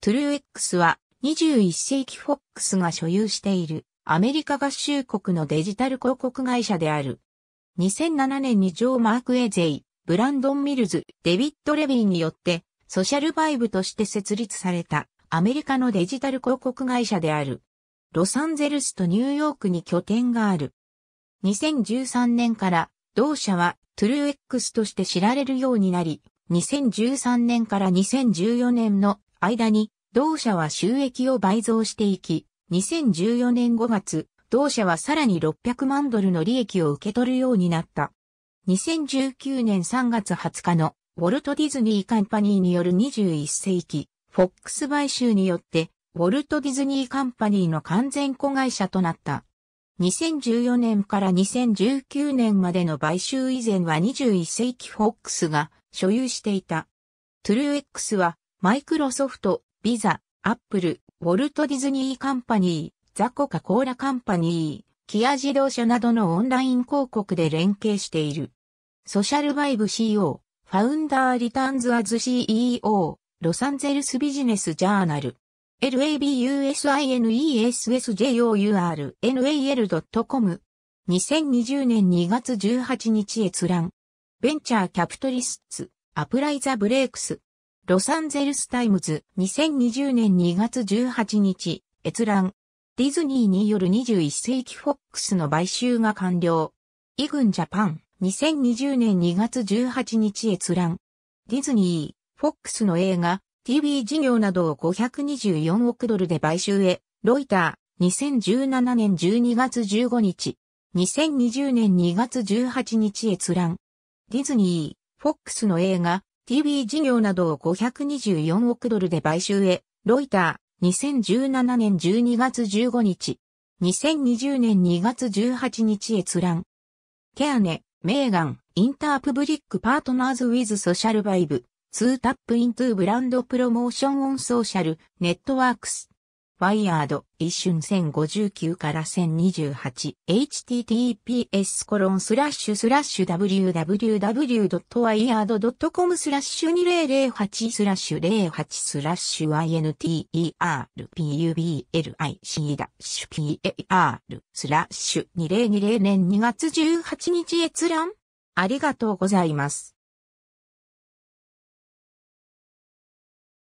トゥルー X は21世紀フォックスが所有しているアメリカ合衆国のデジタル広告会社である。2007年にジョー・マーク・エゼイ、ブランドン・ミルズ、デビッド・レビンによってソシャルバイブとして設立されたアメリカのデジタル広告会社である。ロサンゼルスとニューヨークに拠点がある。2013年から同社はトゥルー X として知られるようになり、2013年から2014年の間に同社は収益を倍増していき、2014年5月、同社はさらに600万ドルの利益を受け取るようになった。2019年3月20日のウォルト・ディズニー・カンパニーによる21世紀、フォックス買収によって、ウォルト・ディズニー・カンパニーの完全子会社となった。2014年から2019年までの買収以前は21世紀フォックスが所有していた。トゥルー X はマイクロソフト、ビザ、アップル、ウォルト・ディズニー・カンパニー、ザ・コカ・コーラ・カンパニー、キア自動車などのオンライン広告で連携している。ソシャルバイブ CO、ファウンダー・リターンズ・アズ CEO、ロサンゼルス・ビジネス・ジャーナル。labusinesjournal.com 2020年2月18日閲覧。ベンチャーキャプトリスツ、アプライザブレイクス。ロサンゼルスタイムズ、2020年2月18日、閲覧。ディズニーによる21世紀フォックスの買収が完了。イグンジャパン、2020年2月18日閲覧。ディズニー、フォックスの映画、TV 事業などを524億ドルで買収へ、ロイター、2017年12月15日、2020年2月18日閲覧。ディズニー、フォックスの映画、TV 事業などを524億ドルで買収へ、ロイター、2017年12月15日、2020年2月18日閲覧。ケアネ、メーガン、インタープブリックパートナーズウィズソーシャルバイブ、ツータップイントゥブランドプロモーションオンソーシャル、ネットワークス。ワイヤード、一瞬1059から1028、https コロンスラッシュスラッシュ www.wired.com スラッシュ2008スラッシュ08スラッシュ interpublic par スラッシュ2020年2月18日閲覧ありがとうございます。